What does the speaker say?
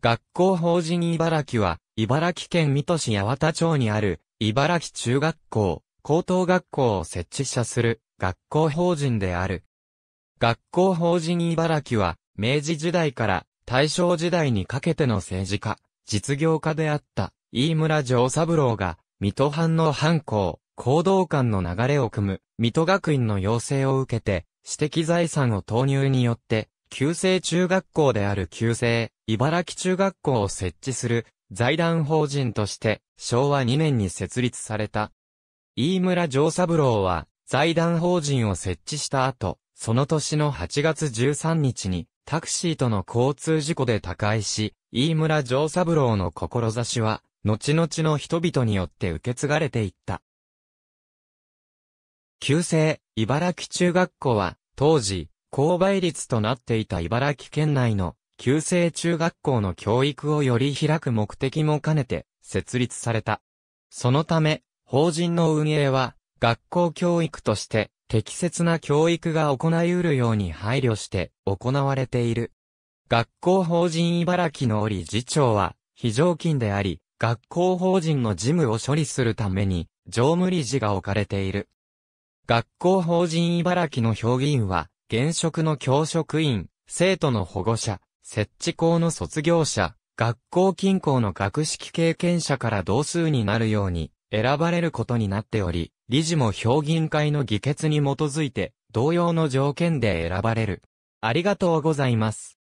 学校法人茨城は、茨城県水戸市八幡町にある、茨城中学校、高等学校を設置者する、学校法人である。学校法人茨城は、明治時代から大正時代にかけての政治家、実業家であった、飯村城三郎が、水戸藩の藩校、行動館の流れを組む、水戸学院の要請を受けて、私的財産を投入によって、旧制中学校である旧制、茨城中学校を設置する財団法人として昭和2年に設立された。飯村城三郎は財団法人を設置した後、その年の8月13日にタクシーとの交通事故で他界し、飯村城三郎の志は、後々の人々によって受け継がれていった。旧制、茨城中学校は、当時、購買率となっていた茨城県内の旧制中学校の教育をより開く目的も兼ねて設立された。そのため、法人の運営は学校教育として適切な教育が行いうるように配慮して行われている。学校法人茨城の折次長は非常勤であり、学校法人の事務を処理するために常務理事が置かれている。学校法人茨城の評議員は現職の教職員、生徒の保護者、設置校の卒業者、学校近郊の学識経験者から同数になるように選ばれることになっており、理事も評議員会の議決に基づいて同様の条件で選ばれる。ありがとうございます。